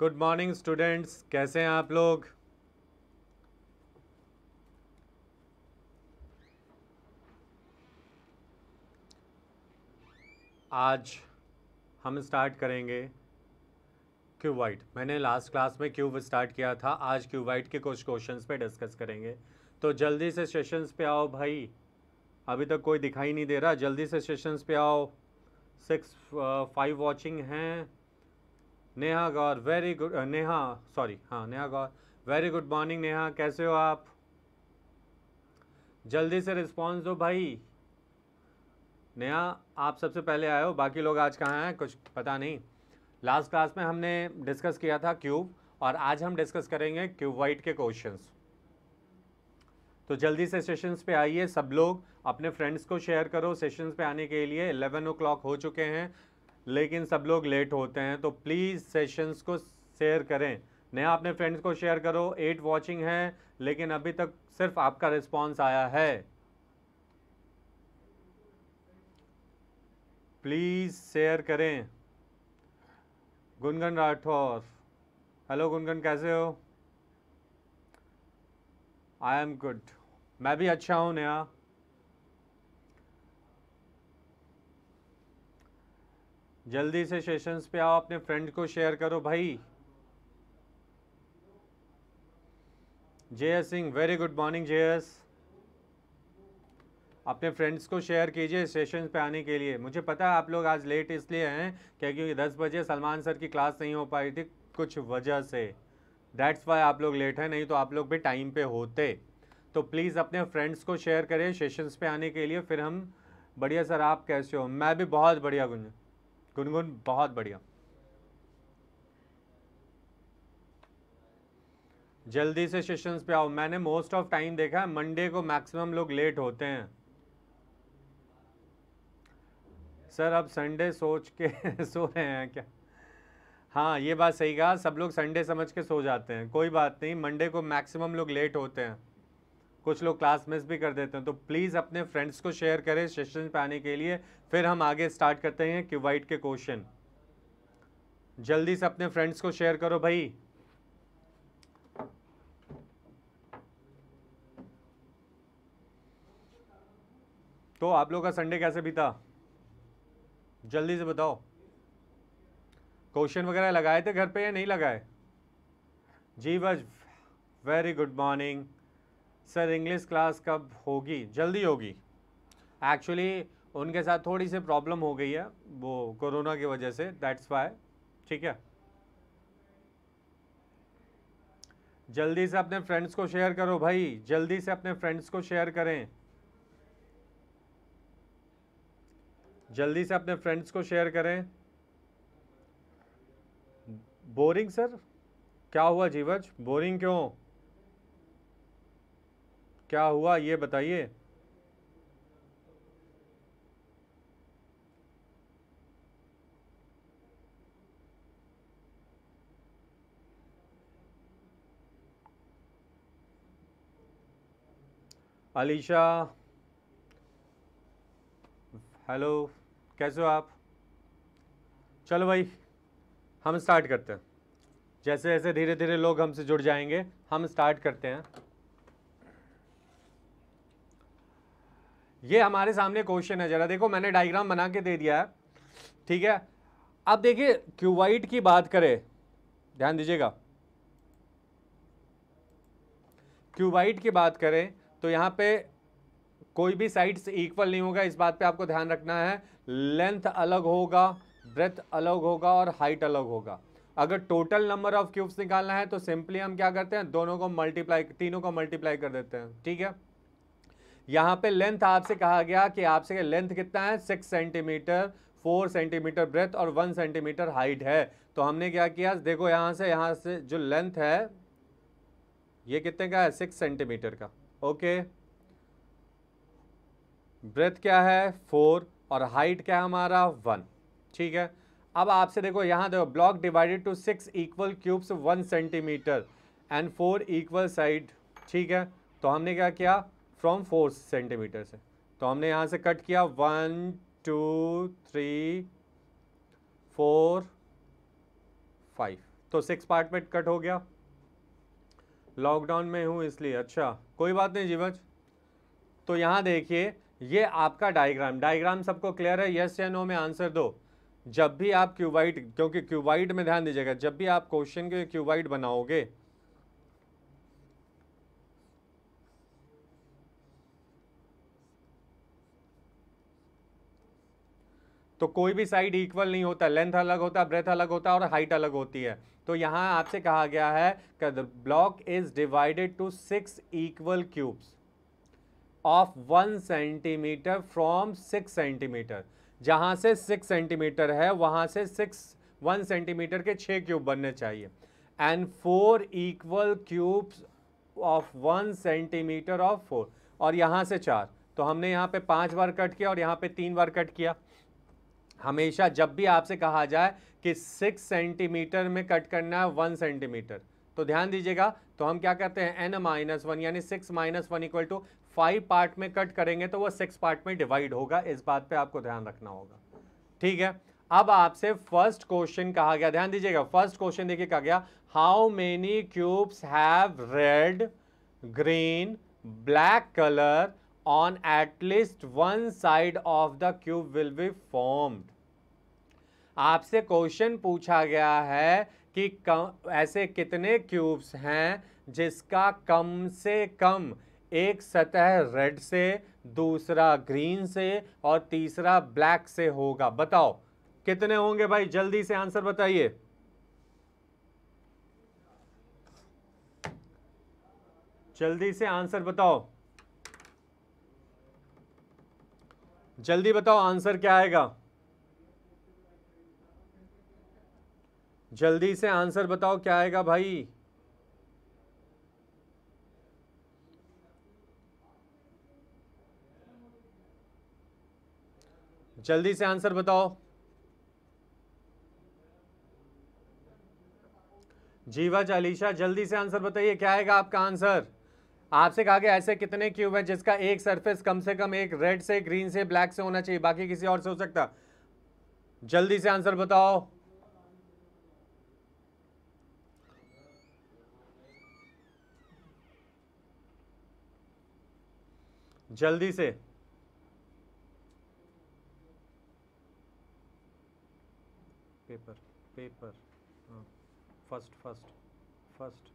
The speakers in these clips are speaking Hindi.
गुड मॉर्निंग स्टूडेंट्स कैसे हैं आप लोग आज हम स्टार्ट करेंगे क्यू वाइट मैंने लास्ट क्लास में क्यूब स्टार्ट किया था आज क्यू वाइट के कुछ क्वेश्चंस पे डिस्कस करेंगे तो जल्दी से सेशंस पे आओ भाई अभी तक कोई दिखाई नहीं दे रहा जल्दी से सेशंस पे आओ सिक्स फाइव वॉचिंग हैं Neha Gaur very good uh, Neha sorry हाँ Neha Gaur very good morning Neha कैसे हो आप जल्दी से रिस्पॉन्स दो भाई नेहा आप सबसे पहले आए हो बाकी लोग आज कहाँ हैं कुछ पता नहीं लास्ट क्लास में हमने डिस्कस किया था क्यूब और आज हम डिस्कस करेंगे क्यूब वाइट के क्वेश्चंस तो जल्दी से सेशंस पे आइए सब लोग अपने फ्रेंड्स को शेयर करो सेशंस पे आने के लिए 11 ओ हो चुके हैं लेकिन सब लोग लेट होते हैं तो प्लीज़ सेशंस को शेयर करें नया अपने फ्रेंड्स को शेयर करो एट वॉचिंग है लेकिन अभी तक सिर्फ आपका रिस्पॉन्स आया है प्लीज़ शेयर करें गुनगन राठौर हेलो गुनगन कैसे हो आई एम गुड मैं भी अच्छा हूँ नया जल्दी से सेशंस पे आओ अपने फ्रेंड को शेयर करो भाई Jay Singh very good morning S अपने फ्रेंड्स को शेयर कीजिए सेशन पे आने के लिए मुझे पता है आप लोग आज लेट इसलिए हैं क्या क्योंकि दस बजे सलमान सर की क्लास नहीं हो पाई थी कुछ वजह से डैट्स वाई आप लोग लेट हैं नहीं तो आप लोग भी टाइम पे होते तो प्लीज़ अपने फ्रेंड्स को शेयर करें सेशंस पे आने के लिए फिर हम बढ़िया सर आप कैसे हो मैं भी बहुत बढ़िया गुंजू गुनगुन बहुत बढ़िया जल्दी से सेशंस पे आओ मैंने मोस्ट ऑफ टाइम देखा है मंडे को मैक्सिमम लोग लेट होते हैं सर अब संडे सोच के सो रहे हैं क्या हाँ ये बात सही कहा सब लोग संडे समझ के सो जाते हैं कोई बात नहीं मंडे को मैक्सिमम लोग लेट होते हैं कुछ लोग क्लास मिस भी कर देते हैं तो प्लीज़ अपने फ्रेंड्स को शेयर करें सेशन पे आने के लिए फिर हम आगे स्टार्ट करते हैं क्यूवाइट के क्वेश्चन जल्दी से अपने फ्रेंड्स को शेयर करो भाई तो आप लोग का संडे कैसे बीता जल्दी से बताओ क्वेश्चन वगैरह लगाए थे घर पे या नहीं लगाए जी बज very good morning sir English class कब होगी जल्दी होगी एक्चुअली उनके साथ थोड़ी सी प्रॉब्लम हो गई है वो कोरोना की वजह से दैट्स वाई ठीक है जल्दी से अपने फ्रेंड्स को शेयर करो भाई जल्दी से अपने फ्रेंड्स को शेयर करें जल्दी से अपने फ्रेंड्स को शेयर करें बोरिंग सर क्या हुआ जीवज बोरिंग क्यों क्या हुआ ये बताइए अलीशा हेलो कैसे हो आप चलो भाई हम स्टार्ट करते हैं जैसे जैसे धीरे धीरे लोग हमसे जुड़ जाएंगे हम स्टार्ट करते हैं ये हमारे सामने क्वेश्चन है जरा देखो मैंने डायग्राम बना के दे दिया है ठीक है अब देखिए क्यूवाइट की बात करें ध्यान दीजिएगा क्यूवाइट की बात करें तो यहाँ पे कोई भी साइड्स इक्वल नहीं होगा इस बात पे आपको ध्यान रखना है लेंथ अलग होगा ब्रेथ अलग होगा और हाइट अलग होगा अगर टोटल नंबर ऑफ क्यूब्स निकालना है तो सिंपली हम क्या करते हैं दोनों को मल्टीप्लाई तीनों को मल्टीप्लाई कर देते हैं ठीक है यहाँ पे लेंथ आपसे कहा गया कि आपसे लेंथ कितना है six centimetre four centimetre breadth और वन सेंटीमीटर हाइट है तो हमने क्या किया देखो यहाँ से यहाँ से जो लेंथ है ये कितने का है सिक्स सेंटीमीटर का ओके ब्रेथ क्या है फोर और हाइट क्या है हमारा वन ठीक है अब आपसे देखो यहाँ देखो block divided to six equal cubes one centimetre and four equal side ठीक है तो हमने क्या किया फ्रॉम फोर सेंटीमीटर से तो हमने यहाँ से कट किया one two three four five तो सिक्स पार्ट में कट हो गया लॉकडाउन में हूँ इसलिए अच्छा कोई बात नहीं जीवज तो यहाँ देखिए ये आपका डायग्राम डायग्राम सबको क्लियर है यस या नो में आंसर दो जब भी आप क्यूबाइट क्योंकि क्यूबाइट में ध्यान दीजिएगा जब भी आप क्वेश्चन के क्यूबाइट बनाओगे तो कोई भी साइड इक्वल नहीं होता लेंथ अलग होता है ब्रेथ अलग होता है और हाइट अलग होती है तो यहाँ आपसे कहा गया है कि the block is divided to six equal cubes of one centimetre from six centimetre जहाँ से सिक्स सेंटीमीटर है वहाँ से सिक्स वन सेंटीमीटर के छः क्यूब बनने चाहिए and four equal cubes of one centimetre of four और यहाँ से चार तो हमने यहाँ पे पांच बार कट किया और यहाँ पे तीन बार कट किया हमेशा जब भी आपसे कहा जाए कि सिक्स सेंटीमीटर में कट करना है वन सेंटीमीटर तो ध्यान दीजिएगा तो हम क्या करते हैं एन माइनस वन यानी six minus one equal to five part में कट करेंगे तो वो सिक्स पार्ट में डिवाइड होगा इस बात पे आपको ध्यान रखना होगा ठीक है अब आपसे फर्स्ट क्वेश्चन कहा गया ध्यान दीजिएगा फर्स्ट क्वेश्चन देखिए कहा गया how many cubes have red green black colour on at least one side of the cube will be formed आपसे क्वेश्चन पूछा गया है कि ऐसे कितने क्यूब्स हैं जिसका कम से कम एक सतह रेड से दूसरा ग्रीन से और तीसरा ब्लैक से होगा बताओ कितने होंगे भाई जल्दी से आंसर बताइए जल्दी से आंसर बताओ जल्दी बताओ आंसर क्या आएगा जल्दी से आंसर बताओ क्या आएगा भाई जल्दी से आंसर बताओ जीवा चालीसा जल्दी से आंसर बताइए क्या आएगा आपका आंसर आपसे कहा गया ऐसे कितने क्यूब हैं जिसका एक सरफेस कम से कम एक रेड से ग्रीन से ब्लैक से होना चाहिए बाकी किसी और से हो सकता जल्दी से आंसर बताओ जल्दी से paper paper first first first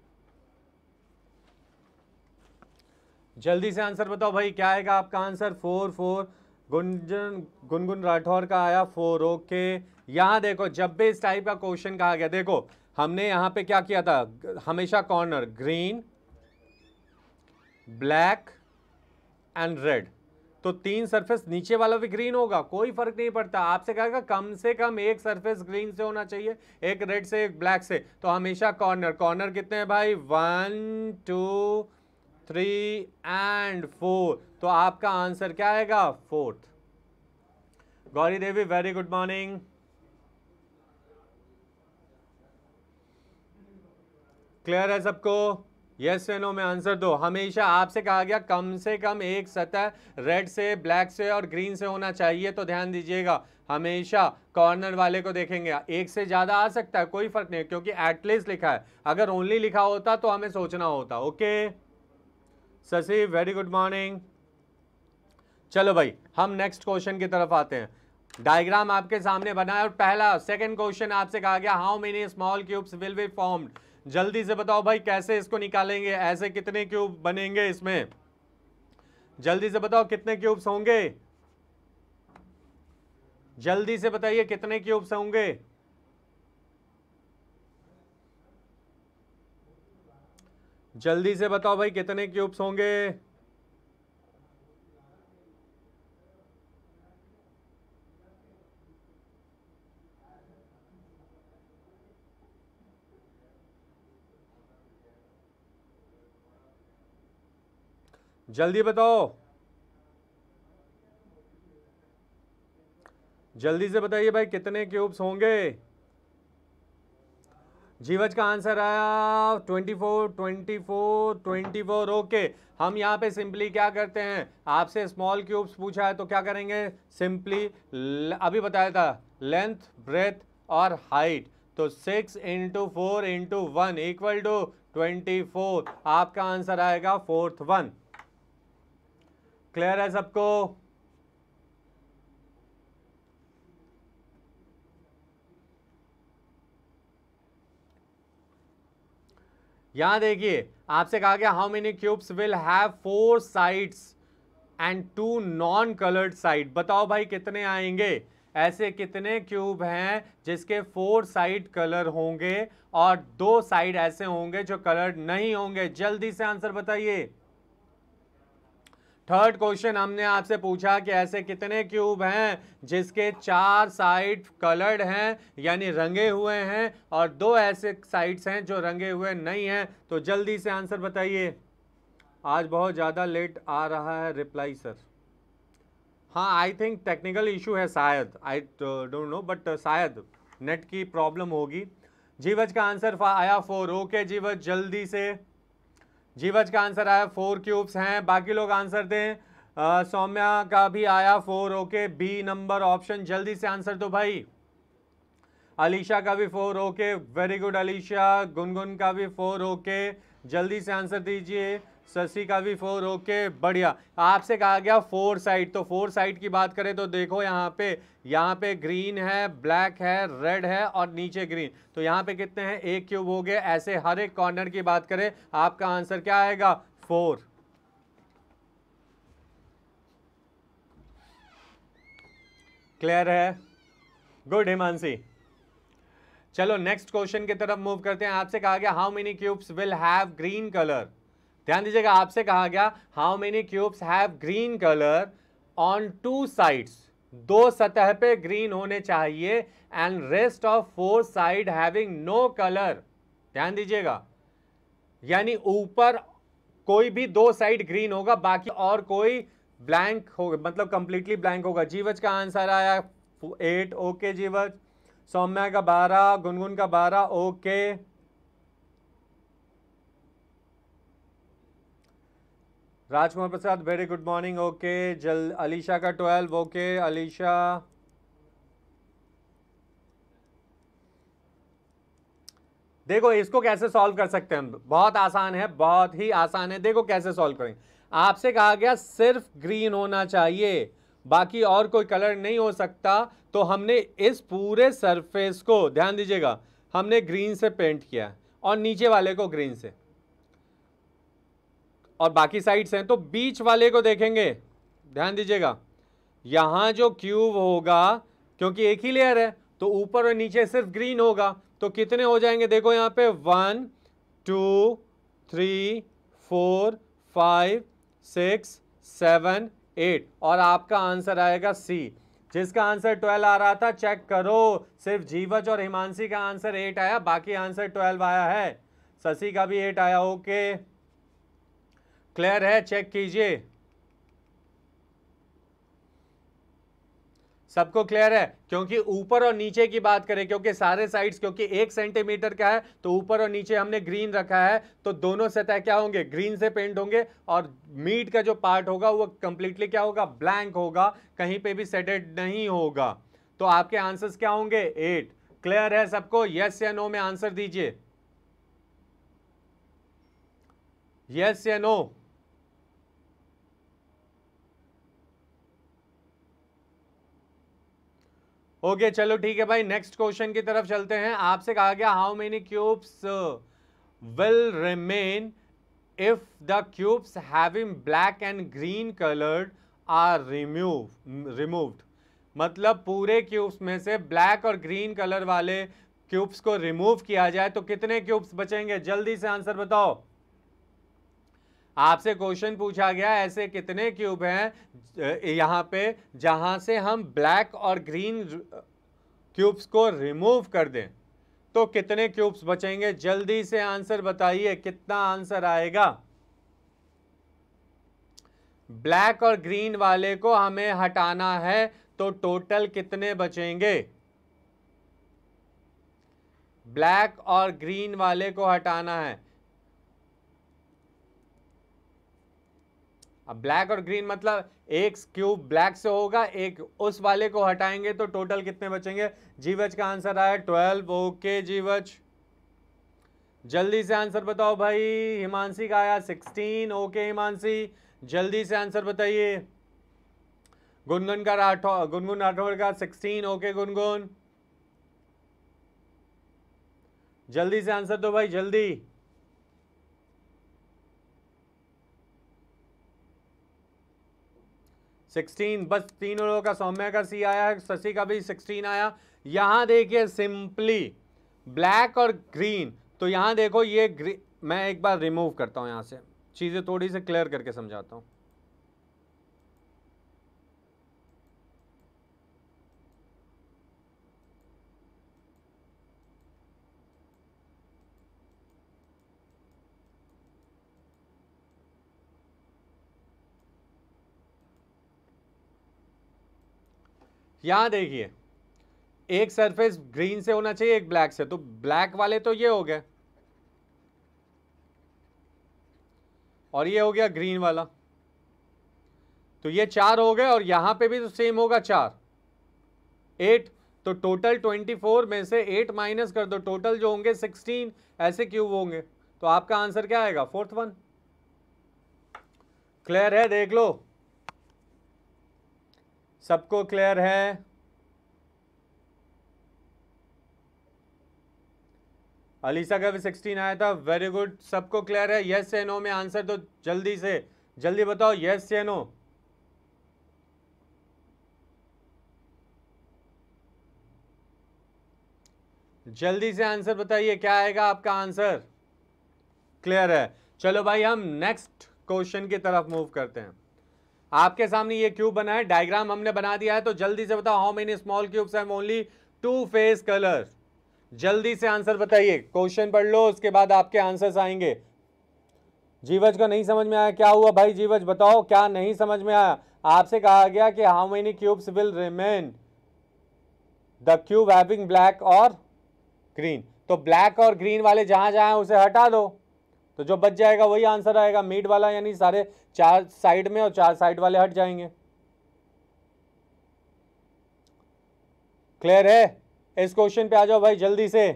जल्दी से आंसर बताओ भाई क्या आएगा आपका answer four four Gunjan Gungun Rathore का आया फोर ओके यहाँ देखो जब भी इस टाइप का क्वेश्चन कहा गया देखो हमने यहाँ पे क्या किया था हमेशा corner green black and red तो तीन सरफेस नीचे वाला भी ग्रीन होगा कोई फर्क नहीं पड़ता आपसे कहेगा कम से कम एक सरफेस ग्रीन से होना चाहिए एक रेड से एक ब्लैक से तो हमेशा कॉर्नर कॉर्नर कितने हैं भाई one two three and four तो आपका आंसर क्या आएगा fourth Gauri Devi very good morning clear है सबको यस एनो नो में आंसर दो हमेशा आपसे कहा गया कम से कम एक सतह रेड से ब्लैक से और ग्रीन से होना चाहिए तो ध्यान दीजिएगा हमेशा कॉर्नर वाले को देखेंगे एक से ज़्यादा आ सकता है कोई फर्क नहीं क्योंकि एटलीस्ट लिखा है अगर ओनली लिखा होता तो हमें सोचना होता okay okay? Shashi very good morning चलो भाई हम नेक्स्ट क्वेश्चन की तरफ आते हैं डायग्राम आपके सामने बना है और पहला सेकंड क्वेश्चन आपसे कहा गया how many small cubes will be formed जल्दी से बताओ भाई कैसे इसको निकालेंगे ऐसे कितने क्यूब बनेंगे इसमें जल्दी से बताओ कितने क्यूब्स होंगे जल्दी से बताइए कितने क्यूब्स होंगे जल्दी से बताओ भाई कितने क्यूब्स होंगे जल्दी बताओ जल्दी से बताइए भाई कितने क्यूब्स होंगे जीवज का आंसर आया 24, 24, 24 ओके हम यहाँ पे सिंपली क्या करते हैं आपसे स्मॉल क्यूब्स पूछा है तो क्या करेंगे सिंपली अभी बताया था लेंथ ब्रेथ और हाइट तो six into four into one equal to twenty four आपका आंसर आएगा फोर्थ वन क्लियर है सबको यहाँ देखिए आपसे कहा गया how many cubes will have four sides and two non coloured side बताओ भाई कितने आएंगे ऐसे कितने क्यूब हैं जिसके फोर साइड कलर होंगे और दो साइड ऐसे होंगे जो कलर्ड नहीं होंगे जल्दी से आंसर बताइए थर्ड क्वेश्चन हमने आपसे पूछा कि ऐसे कितने क्यूब हैं जिसके चार साइड कलर्ड हैं यानी रंगे हुए हैं और दो ऐसे साइड्स हैं जो रंगे हुए नहीं हैं तो जल्दी से आंसर बताइए आज बहुत ज़्यादा लेट आ रहा है रिप्लाई सर हाँ आई थिंक टेक्निकल इशू है शायद आई डोंट नो बट शायद नेट की प्रॉब्लम होगी जीवज का आंसर आया फोर ओके जीवज जल्दी से जीवज का आंसर आया फोर क्यूब्स हैं बाकी लोग आंसर दें सौम्या का भी आया four okay B number option जल्दी से आंसर दो भाई अलीशा का भी four okay very good Alisha Gungun का भी फोर ओके जल्दी से आंसर दीजिए शशि का भी फोर ओके बढ़िया आपसे कहा गया फोर साइड तो फोर साइड की बात करें तो देखो यहाँ पे यहाँ पे ग्रीन है ब्लैक है रेड है और नीचे ग्रीन तो यहाँ पे कितने हैं एक क्यूब हो गए ऐसे हर एक कॉर्नर की बात करें आपका आंसर क्या आएगा फोर क्लियर है गुड हिमांसी चलो नेक्स्ट क्वेश्चन की तरफ मूव करते हैं आपसे कहा गया how many cubes will have green colour ध्यान दीजिएगा आपसे कहा गया how many cubes have green colour on two sides दो सतह पे ग्रीन होने चाहिए and rest of four side having no colour ध्यान दीजिएगा यानी ऊपर कोई भी दो साइड ग्रीन होगा बाकी और कोई ब्लैंक होगा मतलब कंप्लीटली ब्लैंक होगा जीवज का आंसर आया एट ओके जीवज सौम्या का बारह गुनगुन का बारह okay Rajkumar Prasad very good morning okay जल अलीशा का ट्वेल्व ओके अलीशा देखो इसको कैसे सॉल्व कर सकते हैं हम बहुत आसान है बहुत ही आसान है देखो कैसे सॉल्व करेंगे आपसे कहा गया सिर्फ ग्रीन होना चाहिए बाकी और कोई कलर नहीं हो सकता तो हमने इस पूरे सरफेस को ध्यान दीजिएगा हमने ग्रीन से पेंट किया और नीचे वाले को ग्रीन से और बाकी साइड्स हैं तो बीच वाले को देखेंगे ध्यान दीजिएगा यहाँ जो क्यूब होगा क्योंकि एक ही लेयर है तो ऊपर और नीचे सिर्फ ग्रीन होगा तो कितने हो जाएंगे देखो यहाँ पे one two three four five six seven eight और आपका आंसर आएगा सी जिसका आंसर ट्वेल्व आ रहा था चेक करो सिर्फ जीवच और हिमांशी का आंसर एट आया बाकी आंसर ट्वेल्व आया है शशि का भी एट आया ओके okay. क्लियर है चेक कीजिए सबको क्लियर है क्योंकि ऊपर और नीचे की बात करें क्योंकि सारे साइड्स क्योंकि एक सेंटीमीटर का है तो ऊपर और नीचे हमने ग्रीन रखा है तो दोनों सतह क्या होंगे ग्रीन से पेंट होंगे और मीट का जो पार्ट होगा वो कंप्लीटली क्या होगा ब्लैंक होगा कहीं पे भी सेटेड नहीं होगा तो आपके आंसर्स क्या होंगे एट क्लियर है सबको यस या नो में आंसर दीजिए यस या नो ओके okay, चलो ठीक है भाई नेक्स्ट क्वेश्चन की तरफ चलते हैं आपसे कहा गया how many cubes will remain if the cubes having black and green coloured are remove removed मतलब पूरे क्यूब्स में से ब्लैक और ग्रीन कलर वाले क्यूब्स को रिमूव किया जाए तो कितने क्यूब्स बचेंगे जल्दी से आंसर बताओ आपसे क्वेश्चन पूछा गया ऐसे कितने क्यूब हैं यहाँ पे जहाँ से हम ब्लैक और ग्रीन क्यूब्स को रिमूव कर दें तो कितने क्यूब्स बचेंगे जल्दी से आंसर बताइए कितना आंसर आएगा ब्लैक और ग्रीन वाले को हमें हटाना है तो टोटल कितने बचेंगे ब्लैक और ग्रीन वाले को हटाना है अब ब्लैक और ग्रीन मतलब एक क्यूब ब्लैक से होगा एक उस वाले को हटाएंगे तो टोटल कितने बचेंगे जीवच का आंसर आया ट्वेल्व ओके जीवच जल्दी से आंसर बताओ भाई हिमांशी का आया सिक्सटीन ओके हिमांशी जल्दी से आंसर बताइए गुनगुन का राठौर गुनगुन राठौर का सिक्सटीन ओके गुनगुन जल्दी से आंसर दो भाई जल्दी सिक्सटीन बस तीनों लोगों का सौम्य का सी आया है शशि का भी सिक्सटीन आया यहाँ देखिए सिंपली ब्लैक और ग्रीन तो यहाँ देखो ये ग्री मैं एक बार रिमूव करता हूँ यहाँ से चीज़ें थोड़ी सी क्लियर करके समझाता हूँ यहाँ देखिए एक सरफेस ग्रीन से होना चाहिए एक ब्लैक से तो ब्लैक वाले तो ये हो गए और ये हो गया ग्रीन वाला तो ये चार हो गए और यहाँ पे भी तो सेम होगा चार एट तो टोटल ट्वेंटी फोर में से एट माइनस कर दो टोटल जो होंगे सिक्सटीन ऐसे क्यूब होंगे तो आपका आंसर क्या आएगा फोर्थ वन क्लियर है देख लो सबको क्लियर है अलीसा का भी सिक्सटीन आया था वेरी गुड सबको क्लियर है यस या नो में आंसर तो जल्दी से जल्दी बताओ यस या नो जल्दी से आंसर बताइए क्या आएगा आपका आंसर क्लियर है चलो भाई हम नेक्स्ट क्वेश्चन की तरफ मूव करते हैं आपके सामने ये क्यूब बना है डायग्राम हमने बना दिया है तो जल्दी से बताओ how many small cubes have only two face colour जल्दी से आंसर बताइए क्वेश्चन पढ़ लो उसके बाद आपके आंसर्स आएंगे जीवज को नहीं समझ में आया क्या हुआ भाई जीवज बताओ क्या नहीं समझ में आया आपसे कहा गया कि how many cubes will remain the cube having black और ग्रीन तो ब्लैक और ग्रीन वाले जहां जहां उसे हटा दो तो जो बच जाएगा वही आंसर आएगा मीट वाला यानी सारे चार साइड में और चार साइड वाले हट जाएंगे क्लियर है इस क्वेश्चन पे आ जाओ भाई जल्दी से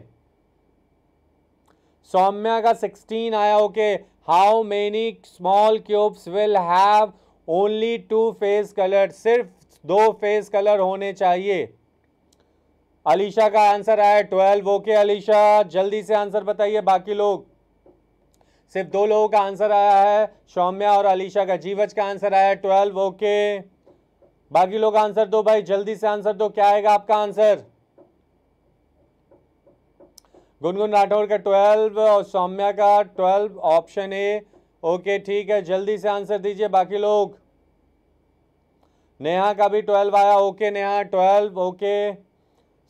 सौम्या का सिक्सटीन आया okay how many small cubes will have only two face colour सिर्फ दो फेस कलर होने चाहिए अलीशा का आंसर आया ट्वेल्व ओके अलीशा जल्दी से आंसर बताइए बाकी लोग सिर्फ दो लोगों का आंसर आया है सौम्या और अलीशा का जीवज का आंसर आया है ट्वेल्व ओके बाकी लोग आंसर दो भाई जल्दी से आंसर दो क्या आएगा आपका आंसर गुनगुन राठौर का ट्वेल्व और सौम्या का ट्वेल्व ऑप्शन ए ओके ठीक है जल्दी से आंसर दीजिए बाकी लोग नेहा का भी ट्वेल्व आया okay Neha twelve okay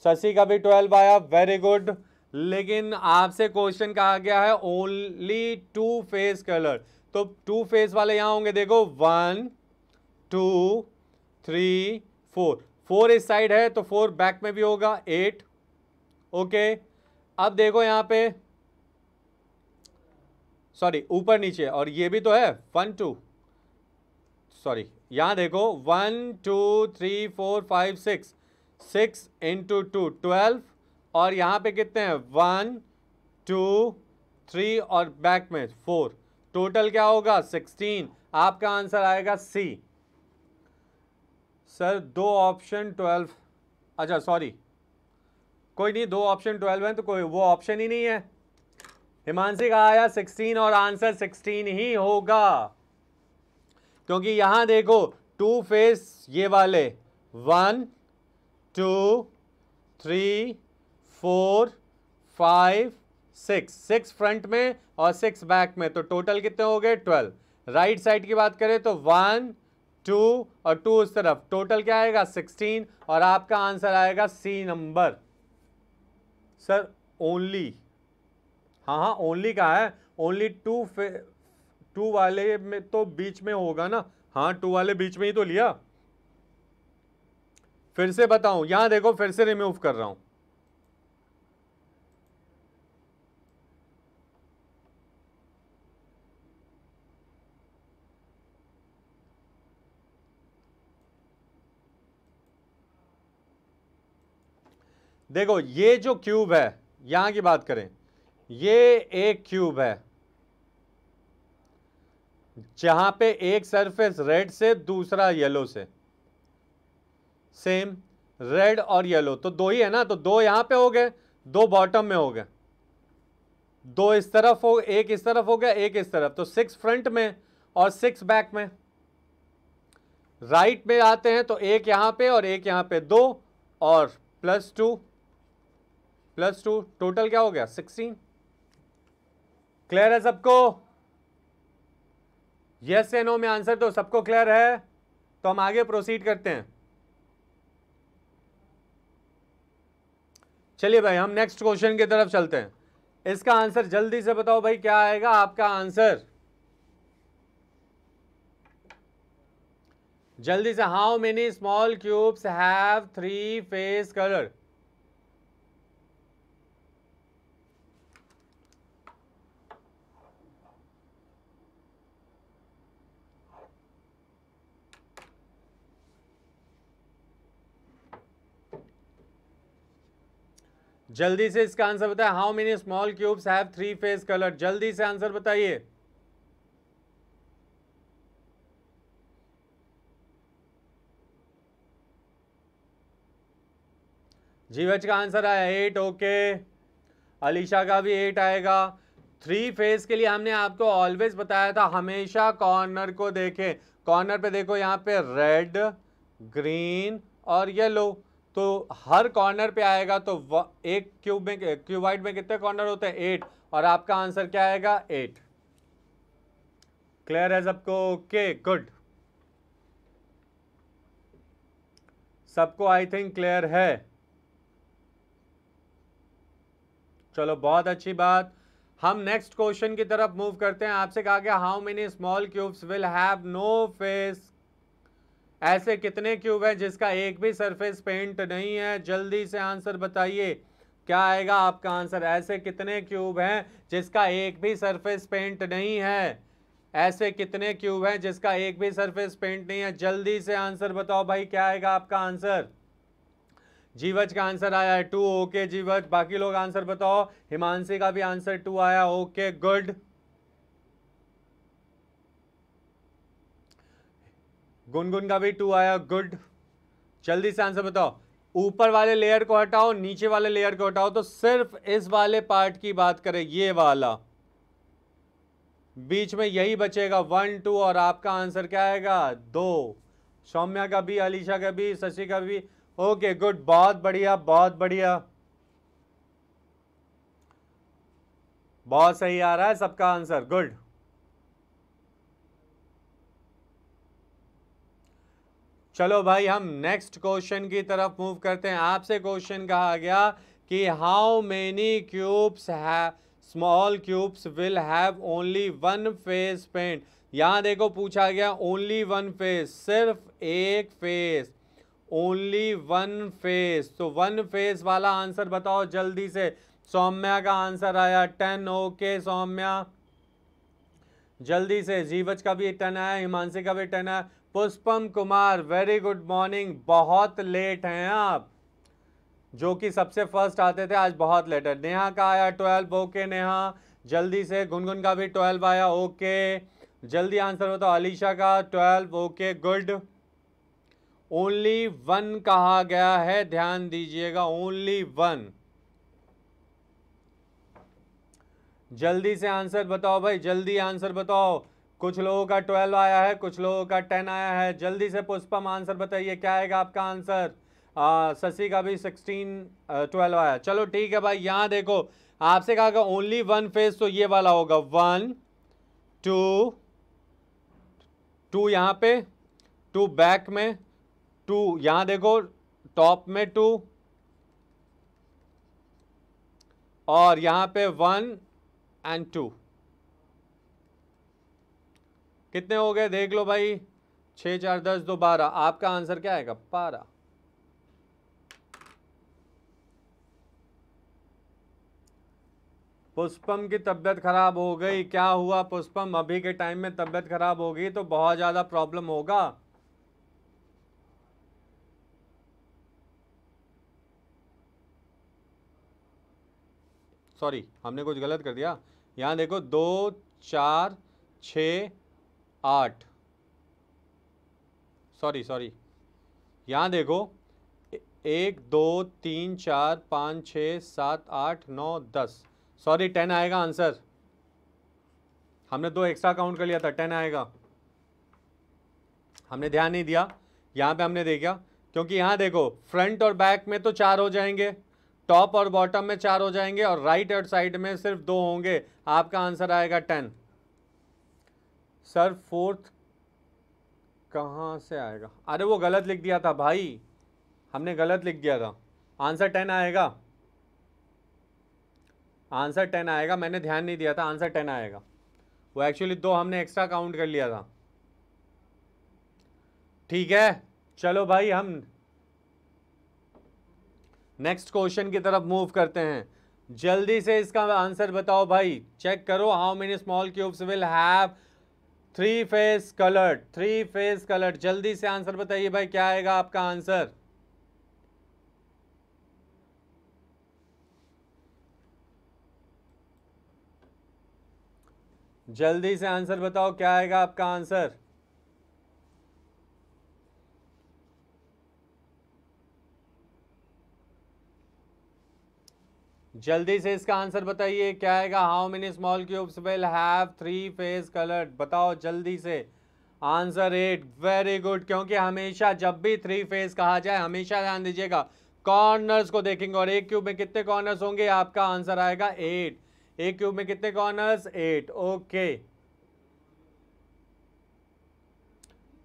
Shashi का भी ट्वेल्व आया वेरी गुड लेकिन आपसे क्वेश्चन कहा गया है ओनली टू फेस कलर तो टू फेस वाले यहाँ होंगे देखो one two three four four इस साइड है तो फोर बैक में भी होगा एट ओके अब देखो यहाँ पे सॉरी ऊपर नीचे और ये भी तो है वन टू सॉरी यहाँ देखो one two three four five six six into two twelve और यहाँ पे कितने हैं वन टू थ्री और बैक में फोर टोटल क्या होगा सिक्सटीन आपका आंसर आएगा सी सर दो ऑप्शन ट्वेल्व अच्छा सॉरी कोई नहीं दो ऑप्शन ट्वेल्व हैं तो कोई वो ऑप्शन ही नहीं है हिमांशी का आया सिक्सटीन और आंसर सिक्सटीन ही होगा क्योंकि यहाँ देखो टू फेस ये वाले one two three four five six six front में और सिक्स बैक में तो टोटल कितने हो गए ट्वेल्व राइट साइड की बात करें तो वन टू और टू उस तरफ टोटल क्या आएगा सिक्सटीन और आपका आंसर आएगा सी नंबर सर ओनली हाँ हाँ ओनली का है ओनली टू टू वाले में तो बीच में होगा ना हाँ टू वाले बीच में ही तो लिया फिर से बताऊं यहां देखो फिर से रिमूव कर रहा हूं देखो ये जो क्यूब है यहां की बात करें ये एक क्यूब है जहां पे एक सरफेस रेड से दूसरा येलो से सेम रेड और येलो तो दो ही है ना तो दो यहां पे हो गए दो बॉटम में हो गए दो इस तरफ हो एक इस तरफ हो गया एक इस तरफ तो सिक्स फ्रंट में और सिक्स बैक में राइट में आते हैं तो एक यहां पे और एक यहां पे दो और plus two plus two total क्या हो गया सिक्सटीन क्लियर है सबको यस से नो में आंसर तो सबको क्लियर है तो हम आगे प्रोसीड करते हैं चलिए भाई हम नेक्स्ट क्वेश्चन की तरफ चलते हैं इसका आंसर जल्दी से बताओ भाई क्या आएगा आपका आंसर जल्दी से how many small cubes have three face colour जल्दी से इसका आंसर बताएं how many small cubes have three face colour जल्दी से आंसर बताइए जीवज का आंसर आया एट ओके अलीशा का भी एट आएगा थ्री फेस के लिए हमने आपको ऑलवेज बताया था हमेशा कॉर्नर को देखें कॉर्नर पे देखो यहाँ पे रेड ग्रीन और येलो तो हर कॉर्नर पे आएगा तो एक क्यूब में क्यूबाइट में कितने कॉर्नर होते हैं एट और आपका आंसर क्या आएगा एट क्लियर है सबको ओके गुड सबको आई थिंक क्लियर है चलो बहुत अच्छी बात हम नेक्स्ट क्वेश्चन की तरफ मूव करते हैं आपसे कहा गया how many small cubes will have no face ऐसे कितने क्यूब हैं जिसका एक भी सरफेस पेंट नहीं है जल्दी से आंसर बताइए क्या आएगा आपका आंसर ऐसे कितने क्यूब हैं जिसका एक भी सरफेस पेंट नहीं है ऐसे कितने क्यूब हैं जिसका एक भी सरफेस पेंट नहीं है जल्दी से आंसर बताओ भाई क्या आएगा आपका आंसर जीवज का आंसर आया है टू ओके जीवज बाकी लोग आंसर बताओ हिमांशी का भी आंसर टू आया ओके गुड गुनगुन का भी टू आया गुड जल्दी से आंसर बताओ ऊपर वाले लेयर को हटाओ नीचे वाले लेयर को हटाओ तो सिर्फ इस वाले पार्ट की बात करें ये वाला बीच में यही बचेगा वन टू और आपका आंसर क्या आएगा दो सौम्या का भी अलीशा का भी शशि का भी ओके गुड बहुत बढ़िया बहुत बढ़िया बहुत सही आ रहा है सबका आंसर गुड चलो भाई हम नेक्स्ट क्वेश्चन की तरफ मूव करते हैं आपसे क्वेश्चन कहा गया कि हाउ मेनी क्यूब्स है small cubes will have only one face paint यहाँ देखो पूछा गया ओनली वन फेस सिर्फ एक फेस ओनली वन फेस तो वन फेस वाला आंसर बताओ जल्दी से सौम्या का आंसर आया टेन ओके सौम्या जल्दी से जीवज का भी टन आया हिमांशी का भी टन आया Pushpam Kumar very good morning बहुत लेट हैं आप जो कि सबसे फर्स्ट आते थे आज बहुत लेट है नेहा का आया ट्वेल्व ओके नेहा जल्दी से गुनगुन का भी ट्वेल्व आया ओके जल्दी आंसर बताओ तो अलीशा का twelve okay good only one कहा गया है ध्यान दीजिएगा ओनली वन जल्दी से आंसर बताओ भाई जल्दी आंसर बताओ कुछ लोगों का ट्वेल्व आया है कुछ लोगों का टेन आया है जल्दी से पुष्पम आंसर बताइए क्या आएगा आपका आंसर शशि का भी सिक्सटीन ट्वेल्व आया चलो ठीक है भाई यहाँ देखो आपसे कहा ओनली वन फेज तो ये वाला होगा वन टू टू यहाँ पे टू बैक में टू यहाँ देखो टॉप में टू और यहाँ पे वन एंड टू कितने हो गए देख लो भाई छः चार दस दो बारह आपका आंसर क्या आएगा बारह पुष्पम की तबीयत खराब हो गई क्या हुआ पुष्पम अभी के टाइम में तबीयत खराब होगी तो बहुत ज़्यादा प्रॉब्लम होगा सॉरी हमने कुछ गलत कर दिया यहाँ देखो दो चार छ आठ सॉरी सॉरी यहाँ देखो एक दो तीन चार पाँच छ सात आठ नौ दस सॉरी टेन आएगा आंसर हमने दो एक्स्ट्रा काउंट कर लिया था टेन आएगा हमने ध्यान नहीं दिया यहाँ पे हमने देखा क्योंकि यहाँ देखो फ्रंट और बैक में तो चार हो जाएंगे टॉप और बॉटम में चार हो जाएंगे और राइट और साइड में सिर्फ दो होंगे आपका आंसर आएगा टेन सर फोर्थ कहाँ से आएगा अरे वो गलत लिख दिया था भाई हमने गलत लिख दिया था आंसर टेन आएगा आंसर टेन आएगा मैंने ध्यान नहीं दिया था आंसर टेन आएगा वो एक्चुअली दो हमने एक्स्ट्रा काउंट कर लिया था ठीक है चलो भाई हम नेक्स्ट क्वेश्चन की तरफ मूव करते हैं जल्दी से इसका आंसर बताओ भाई चेक करो how many small cubes will have three face coloured three face coloured जल्दी से आंसर बताइए भाई क्या आएगा आपका आंसर जल्दी से आंसर बताओ क्या आएगा आपका आंसर जल्दी से इसका आंसर बताइए क्या आएगा how many small cubes will have three face colour बताओ जल्दी से आंसर एट वेरी गुड क्योंकि हमेशा जब भी थ्री फेज कहा जाए हमेशा ध्यान दीजिएगा कॉर्नर्स को देखेंगे और एक क्यूब में कितने कॉर्नर्स होंगे आपका आंसर आएगा एट एक क्यूब में कितने corners eight okay okay.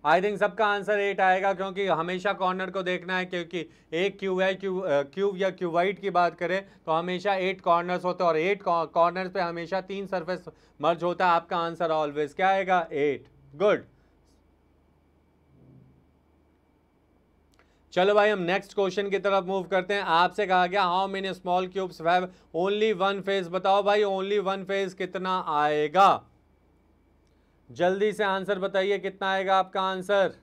I think सबका आंसर एट आएगा क्योंकि हमेशा कॉर्नर को देखना है क्योंकि एक क्यू है क्यू क्यूब या वाइट की बात करें तो हमेशा एट कॉर्नर्स होते हैं और एट कॉर्नर्स पे हमेशा तीन सरफेस मर्ज होता है आपका आंसर ऑलवेज क्या आएगा एट गुड चलो भाई हम नेक्स्ट क्वेश्चन की तरफ मूव करते हैं आपसे कहा गया how many small cubes have only one face बताओ भाई ओनली वन फेस कितना आएगा जल्दी से आंसर बताइए कितना आएगा आपका आंसर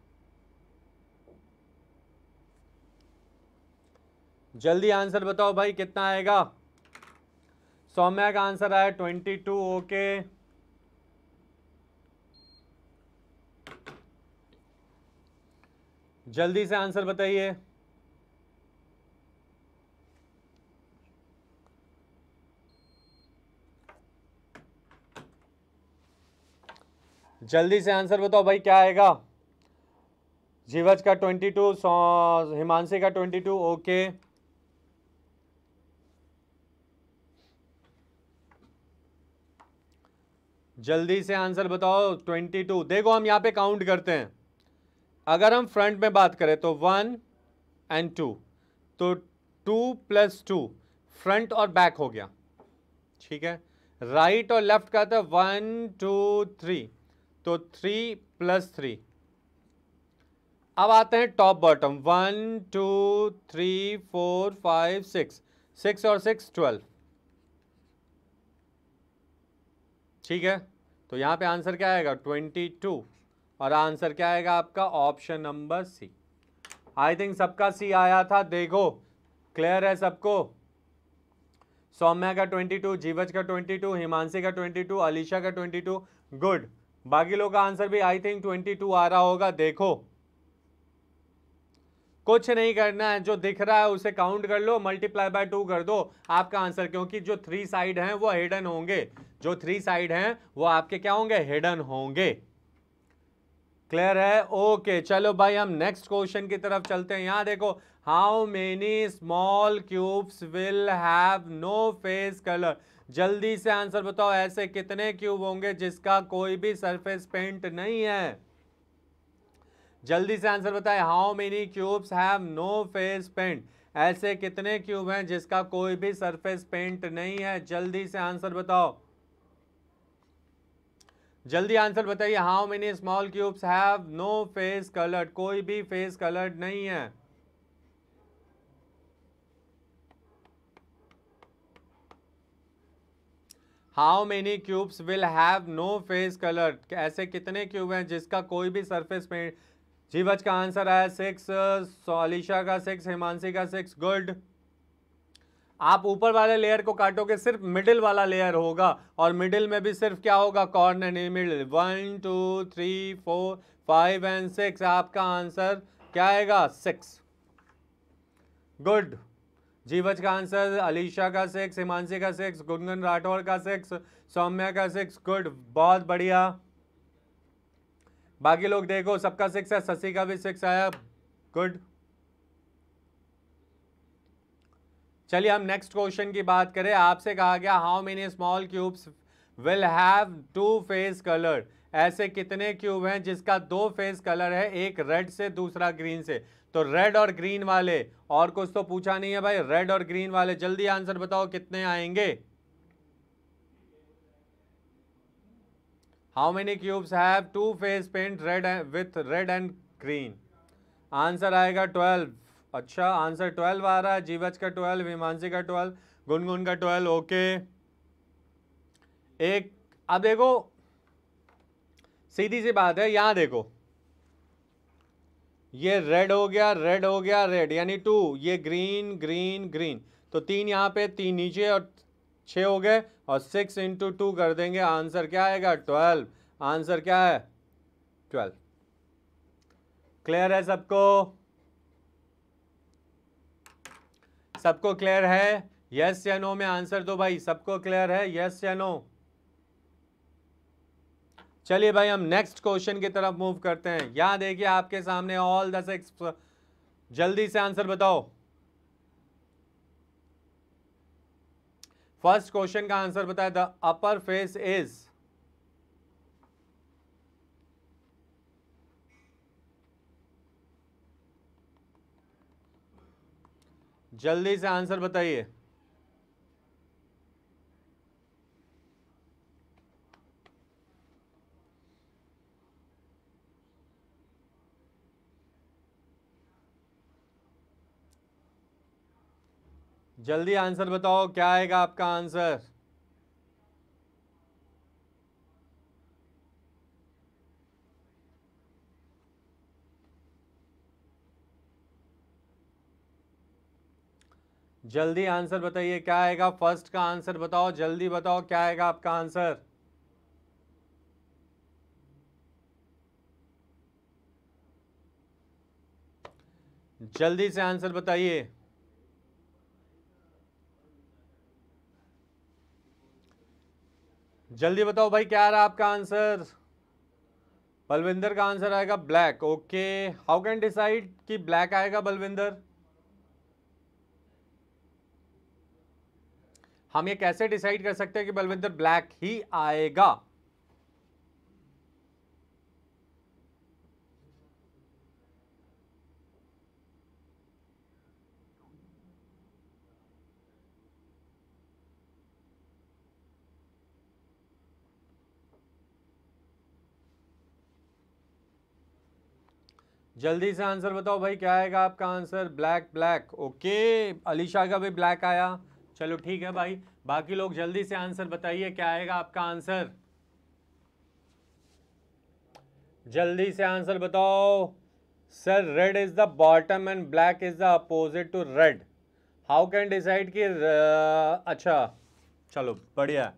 जल्दी आंसर बताओ भाई कितना आएगा सौम्या का आंसर आया ट्वेंटी टू ओके जल्दी से आंसर बताइए जल्दी से आंसर बताओ भाई क्या आएगा जीवज का ट्वेंटी टू हिमांशी का ट्वेंटी टू ओके जल्दी से आंसर बताओ ट्वेंटी टू देखो हम यहाँ पे काउंट करते हैं अगर हम फ्रंट में बात करें तो वन एंड टू तो टू प्लस टू फ्रंट और बैक हो गया ठीक है राइट और लेफ्ट का था वन टू थ्री तो थ्री प्लस थ्री अब आते हैं top bottom one two three four five six six और सिक्स ट्वेल्व ठीक है तो यहां पे आंसर क्या आएगा ट्वेंटी टू और आंसर क्या आएगा आपका option number C I think सबका सी आया था देखो क्लियर है सबको सौम्या का ट्वेंटी टू जीवज का ट्वेंटी टू हिमांशी का ट्वेंटी टू अलीशा का ट्वेंटी टू गुड बाकी लोग का आंसर भी आई थिंक ट्वेंटी टू आ रहा होगा देखो कुछ नहीं करना है जो दिख रहा है उसे काउंट कर लो मल्टीप्लाई बाय टू कर दो आपका आंसर क्योंकि जो थ्री साइड हैं वो हिडन होंगे जो थ्री साइड हैं वो आपके क्या होंगे हिडन होंगे क्लियर है ओके चलो भाई हम नेक्स्ट क्वेश्चन की तरफ चलते हैं यहां देखो how many small cubes will have no face colour जल्दी से आंसर बताओ ऐसे कितने क्यूब होंगे जिसका कोई भी सरफेस पेंट नहीं है जल्दी से आंसर बताए how many cubes have no face paint ऐसे कितने क्यूब हैं जिसका कोई भी सरफेस पेंट नहीं है जल्दी से आंसर बताओ जल्दी आंसर बताइए how many small cubes have no face coloured कोई भी फेस कलर्ड नहीं है how many cubes will have no face colour ऐसे कितने क्यूब हैं जिसका कोई भी सरफेस पेंट बच का आंसर आया सिक्स सोलिशा का सिक्स हिमांशी का सिक्स गुड आप ऊपर वाले लेयर को काटोगे सिर्फ मिडिल वाला लेयर होगा और मिडिल में भी सिर्फ क्या होगा कॉर्नर नहीं middle one two three four five and six आपका आंसर क्या आएगा सिक्स गुड जीवज का आंसर अलीशा का सिक्स हिमांशी का सिक्स गुनगुन राठौर का सिक्स सौम्या का सिक्स गुड बहुत बढ़िया बाकी लोग देखो सबका सिक्स है शशि का भी सिक्स आया गुड चलिए हम नेक्स्ट क्वेश्चन की बात करें आपसे कहा गया how many small cubes will have two face colour ऐसे कितने क्यूब हैं जिसका दो फेस कलर है एक रेड से दूसरा ग्रीन से तो रेड और ग्रीन वाले और कुछ तो पूछा नहीं है भाई रेड और ग्रीन वाले जल्दी आंसर बताओ कितने आएंगे how many cubes have two face paint red with red and green answer आएगा ट्वेल्व अच्छा आंसर ट्वेल्व आ रहा है जीवज का ट्वेल्व हिमांशी का ट्वेल्व गुनगुन का ट्वेल्व ओके एक अब देखो सीधी सी बात है यहां देखो ये रेड हो गया रेड हो गया रेड यानी टू ये ग्रीन ग्रीन ग्रीन तो तीन यहाँ पे तीन नीचे और छः हो गए और सिक्स इंटू टू कर देंगे आंसर क्या आएगा ट्वेल्व आंसर क्या है ट्वेल्व क्लियर है सबको सबको क्लियर है यस या नो में आंसर दो भाई सबको क्लियर है यस या नो चलिए भाई हम नेक्स्ट क्वेश्चन की तरफ मूव करते हैं यहाँ देखिए आपके सामने ऑल दस सिक्स जल्दी से आंसर बताओ फर्स्ट क्वेश्चन का आंसर बताया द अपर फेस इज जल्दी से आंसर बताइए जल्दी आंसर बताओ क्या आएगा आपका आंसर जल्दी आंसर बताइए क्या आएगा फर्स्ट का आंसर बताओ जल्दी बताओ क्या आएगा आपका आंसर जल्दी से आंसर बताइए जल्दी बताओ भाई क्या आ रहा है आपका आंसर बलविंदर का आंसर आएगा black okay how can decide कि ब्लैक आएगा बलविंदर हम ये कैसे डिसाइड कर सकते हैं कि बलविंदर ब्लैक ही आएगा जल्दी से आंसर बताओ भाई क्या आएगा आपका answer black black okay Alisha का भी ब्लैक आया चलो ठीक है भाई बाकी लोग जल्दी से आंसर बताइए क्या आएगा आपका आंसर जल्दी से आंसर बताओ sir red is the bottom and black is the opposite to red how can decide कि uh, अच्छा चलो बढ़िया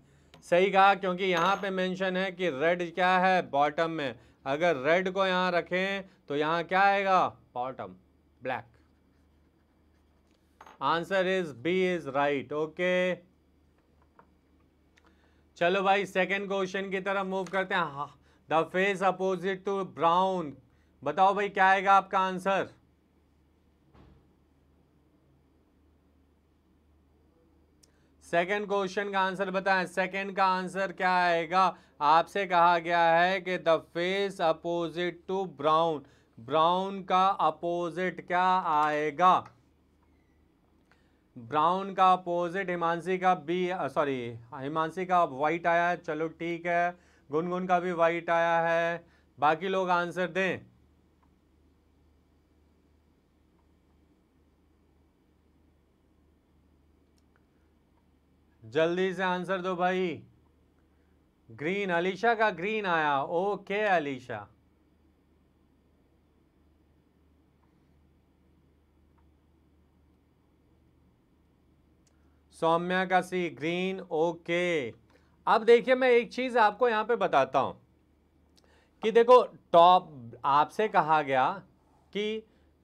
सही कहा क्योंकि यहाँ पे मेंशन है कि रेड क्या है बॉटम में अगर रेड को यहां रखें तो यहां क्या आएगा bottom black answer is B is right okay चलो भाई सेकंड क्वेश्चन की तरफ मूव करते हैं the face opposite to brown बताओ भाई क्या आएगा आपका आंसर सेकेंड क्वेश्चन का आंसर बताएं सेकेंड का आंसर क्या आएगा आपसे कहा गया है कि the face opposite to brown brown का अपोजिट क्या आएगा ब्राउन का अपोजिट हिमांशी का बी सॉरी हिमांशी का वाइट आया है चलो ठीक है गुनगुन का भी वाइट आया है बाकी लोग आंसर दें जल्दी से आंसर दो भाई ग्रीन अलीशा का ग्रीन आया ओके अलीशा सौम्या का सी ग्रीन ओके अब देखिए मैं एक चीज़ आपको यहां पे बताता हूं कि देखो टॉप आपसे कहा गया कि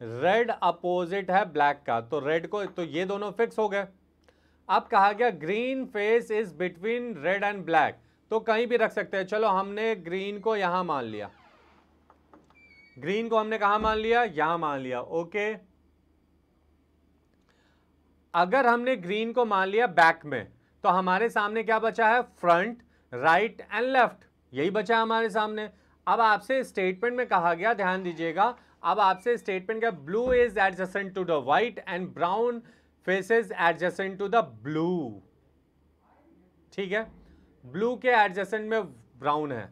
रेड अपोजिट है ब्लैक का तो रेड को तो ये दोनों फिक्स हो गए अब कहा गया green face is between red and black तो कहीं भी रख सकते हैं चलो हमने ग्रीन को यहां मान लिया ग्रीन को हमने कहा मान लिया यहां मान लिया ओके अगर हमने ग्रीन को मान लिया बैक में तो हमारे सामने क्या बचा है फ्रंट राइट एंड लेफ्ट यही बचा है हमारे सामने अब आपसे स्टेटमेंट में कहा गया ध्यान दीजिएगा अब आपसे स्टेटमेंट क्या blue is adjacent to the white and brown faces adjacent to the blue ठीक है ब्लू के एडजेसेंट में ब्राउन है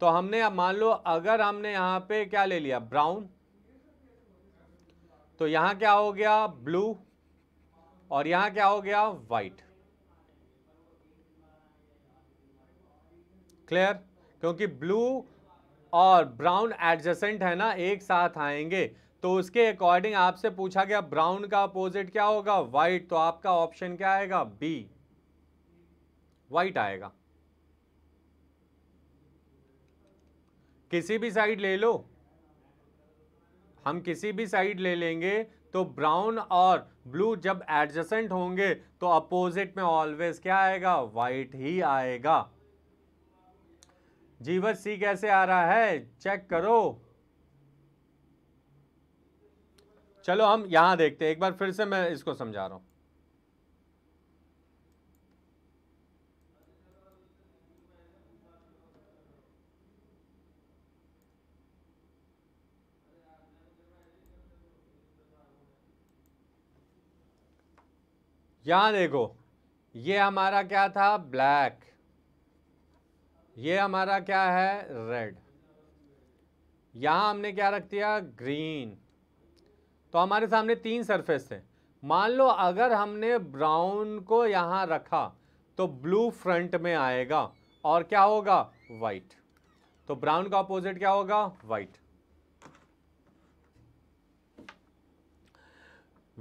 तो हमने मान लो अगर हमने यहाँ पे क्या ले लिया ब्राउन तो यहाँ क्या हो गया ब्लू और यहाँ क्या हो गया वाइट क्लियर क्योंकि ब्लू और ब्राउन एडजेसेंट है ना एक साथ आएंगे तो उसके अकॉर्डिंग आपसे पूछा गया ब्राउन का अपोजिट क्या होगा वाइट तो आपका ऑप्शन क्या आएगा बी वाइट आएगा किसी भी साइड ले लो हम किसी भी साइड ले लेंगे तो ब्राउन और ब्लू जब एडजसेंट होंगे तो अपोजिट में ऑलवेज क्या आएगा वाइट ही आएगा जीवर सी कैसे आ रहा है चेक करो चलो हम यहां देखते हैं एक बार फिर से मैं इसको समझा रहा हूं यहाँ देखो ये हमारा क्या था ब्लैक ये हमारा क्या है रेड यहाँ हमने क्या रख दिया ग्रीन तो हमारे सामने तीन सरफेस थे मान लो अगर हमने ब्राउन को यहाँ रखा तो ब्लू फ्रंट में आएगा और क्या होगा वाइट तो ब्राउन का अपोजिट क्या होगा white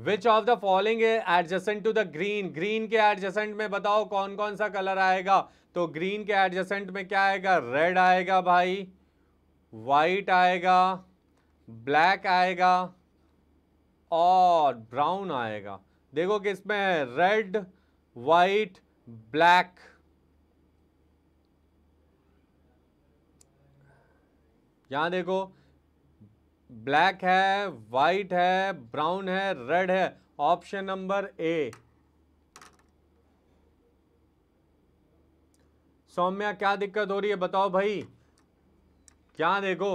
which of the following adjacent to the green green के एडजस्टेंट में बताओ कौन कौन सा कलर आएगा तो ग्रीन के एडजसेंट में क्या आएगा रेड आएगा भाई वाइट आएगा ब्लैक आएगा और ब्राउन आएगा देखो कि इसमें रेड वाइट ब्लैक यहां देखो ब्लैक है वाइट है ब्राउन है रेड है ऑप्शन नंबर ए सौम्या क्या दिक्कत हो रही है बताओ भाई क्या देखो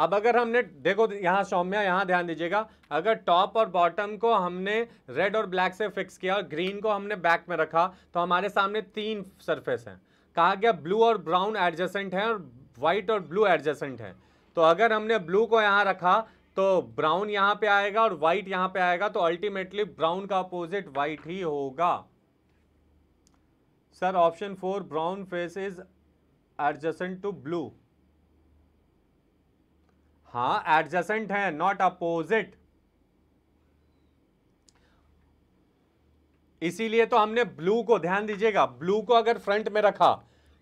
अब अगर हमने देखो यहां सौम्या यहां ध्यान दीजिएगा अगर टॉप और बॉटम को हमने रेड और ब्लैक से फिक्स किया और ग्रीन को हमने बैक में रखा तो हमारे सामने तीन सरफेस हैं कहा गया ब्लू और ब्राउन एडजसेंट हैं और वाइट और ब्लू एडजसेंट है तो अगर हमने ब्लू को यहाँ रखा तो ब्राउन यहाँ पे आएगा और वाइट यहाँ पे आएगा तो अल्टीमेटली ब्राउन का अपोजिट वाइट ही होगा sir option four brown face is adjacent to blue हाँ एडजेसेंट है नॉट अपोजिट इसीलिए तो हमने ब्लू को ध्यान दीजिएगा ब्लू को अगर फ्रंट में रखा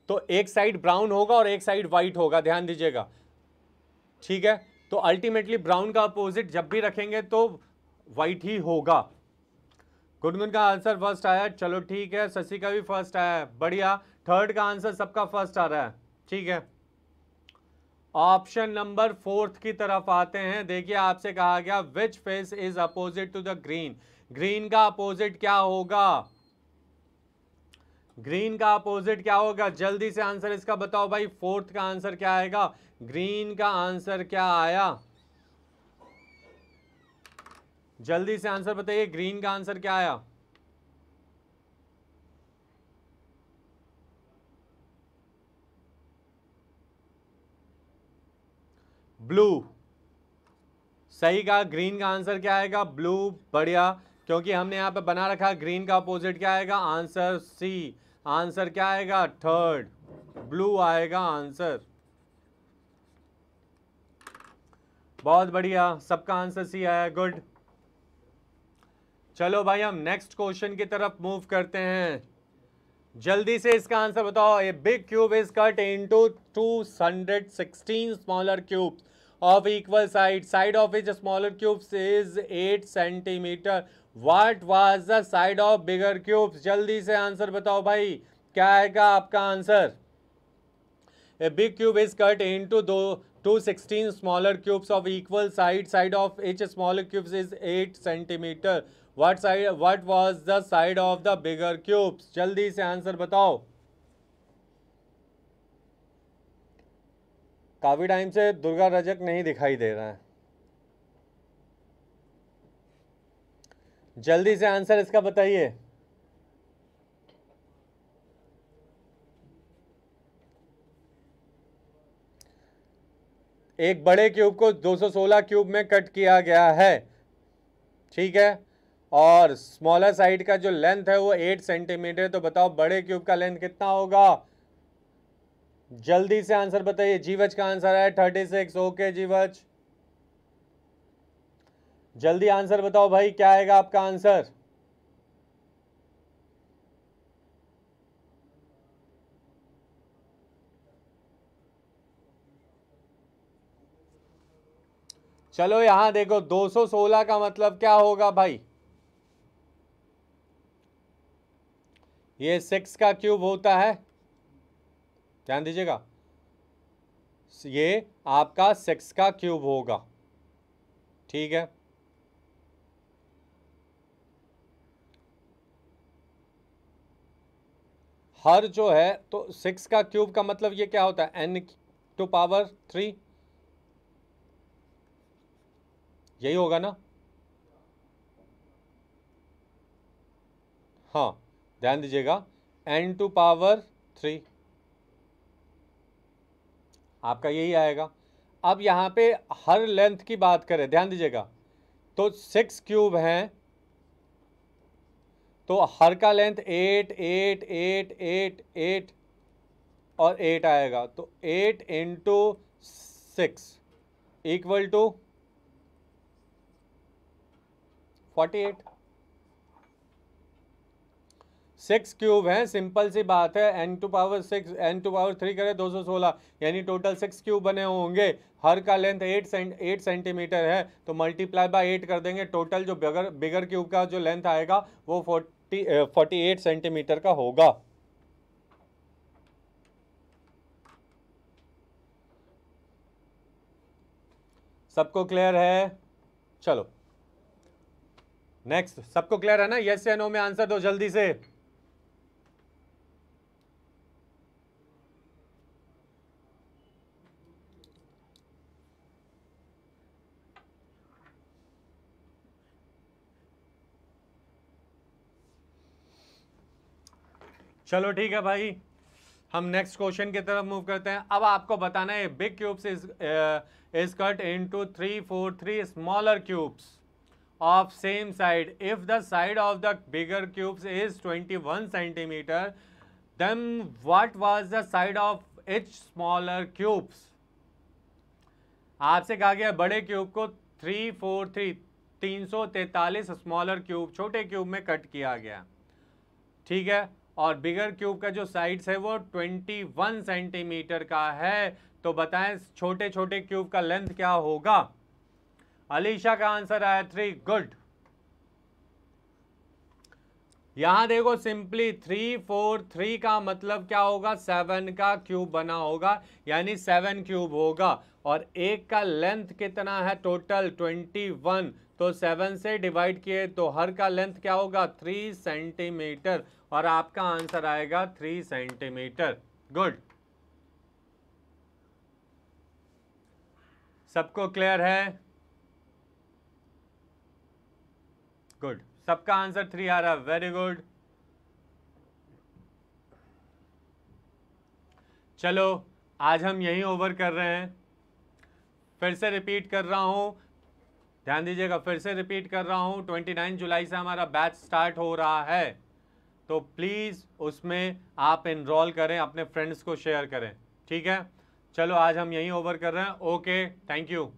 तो एक साइड ब्राउन होगा और एक साइड वाइट होगा ध्यान दीजिएगा ठीक है तो अल्टीमेटली ब्राउन का अपोजिट जब भी रखेंगे तो वाइट ही होगा गुनगुन का आंसर फर्स्ट आया चलो ठीक है शशि का भी फर्स्ट आया है बढ़िया थर्ड का आंसर सबका फर्स्ट आ रहा है ठीक है ऑप्शन नंबर फोर्थ की तरफ आते हैं देखिए आपसे कहा गया which face is opposite to the green green का अपोजिट क्या होगा ग्रीन का अपोजिट क्या होगा जल्दी से आंसर इसका बताओ भाई फोर्थ का आंसर क्या आएगा ग्रीन का आंसर क्या आया जल्दी से आंसर बताइए ग्रीन का आंसर क्या आया ब्लू सही कहा ग्रीन का आंसर क्या आएगा ब्लू बढ़िया क्योंकि हमने यहां पे बना रखा ग्रीन का अपोजिट क्या आएगा आंसर सी आंसर क्या आएगा थर्ड ब्लू आएगा आंसर बहुत बढ़िया सबका आंसर सी आया गुड चलो भाई हम नेक्स्ट क्वेश्चन की तरफ मूव करते हैं जल्दी से इसका आंसर बताओ a big cube is cut into sixteen smaller cubes of equal side side of is smaller cubes is eight centimetre what was the side of bigger cubes जल्दी से आंसर बताओ भाई क्या आएगा आपका answer a big cube is cut into दो to sixteen smaller cubes of equal side side of each smaller cubes is eight centimetre what side what was the side of the bigger cubes जल्दी से आंसर बताओ काफ़ी टाइम से दुर्गा रजक नहीं दिखाई दे रहा है जल्दी से आंसर इसका बताइए एक बड़े क्यूब को 216 क्यूब में कट किया गया है ठीक है और स्मॉलर साइड का जो लेंथ है वो 8 सेंटीमीटर तो बताओ बड़े क्यूब का लेंथ कितना होगा जल्दी से आंसर बताइए जीवच का आंसर है 36 ओके जीवच जल्दी आंसर बताओ भाई क्या आएगा आपका आंसर चलो यहां देखो 216 का मतलब क्या होगा भाई ये सिक्स का क्यूब होता है ध्यान दीजिएगा ये आपका सिक्स का क्यूब होगा ठीक है हर जो है तो सिक्स का क्यूब का मतलब ये क्या होता है एन टू पावर थ्री यही होगा ना हाँ ध्यान दीजिएगा एन टू पावर थ्री आपका यही आएगा अब यहां पे हर लेंथ की बात करें ध्यान दीजिएगा तो सिक्स क्यूब हैं तो हर का length eight eight eight eight eight और एट आएगा तो eight into six equal to forty eight six cube है सिंपल सी बात है N to power six N to power three करें दो सौ सोलह यानी टोटल सिक्स क्यूब बने होंगे हर का length eight cent eight centimetre है तो मल्टीप्लाई बाय एट कर देंगे टोटल जो बिगर बिगर क्यूब का जो लेंथ आएगा वो फोर्ट फोर्टी एट सेंटीमीटर का होगा सबको क्लियर है चलो नेक्स्ट सबको क्लियर है ना यस या नो में आंसर दो जल्दी से चलो ठीक है भाई हम नेक्स्ट क्वेश्चन की तरफ मूव करते हैं अब आपको बताना है big cubes is is cut into three four three smaller cubes of same side if the side of the bigger cubes is 21 centimetre then what was the side of each smaller cubes आपसे कहा गया बड़े क्यूब को थ्री फोर थ्री तीन सौ तैतालीस स्मॉलर क्यूब छोटे क्यूब में कट किया गया ठीक है और बिगर क्यूब का जो साइड्स है वो 21 सेंटीमीटर का है तो बताएं छोटे छोटे क्यूब का लेंथ क्या होगा अलीशा का आंसर आया थ्री गुड यहां देखो सिंपली थ्री फोर थ्री का मतलब क्या होगा सेवन का क्यूब बना होगा यानी सेवन क्यूब होगा और एक का लेंथ कितना है टोटल ट्वेंटी वन तो सेवन से डिवाइड किए तो हर का लेंथ क्या होगा थ्री सेंटीमीटर और आपका आंसर आएगा थ्री सेंटीमीटर गुड सबको क्लियर है गुड सबका आंसर थ्री आ रहा है वेरी गुड चलो आज हम यही ओवर कर रहे हैं फिर से रिपीट कर रहा हूं ध्यान दीजिएगा फिर से रिपीट कर रहा हूं 29 जुलाई से हमारा बैच स्टार्ट हो रहा है तो प्लीज़ उसमें आप इनरोल करें अपने फ्रेंड्स को शेयर करें ठीक है चलो आज हम यहीं ओवर कर रहे हैं ओके थैंक यू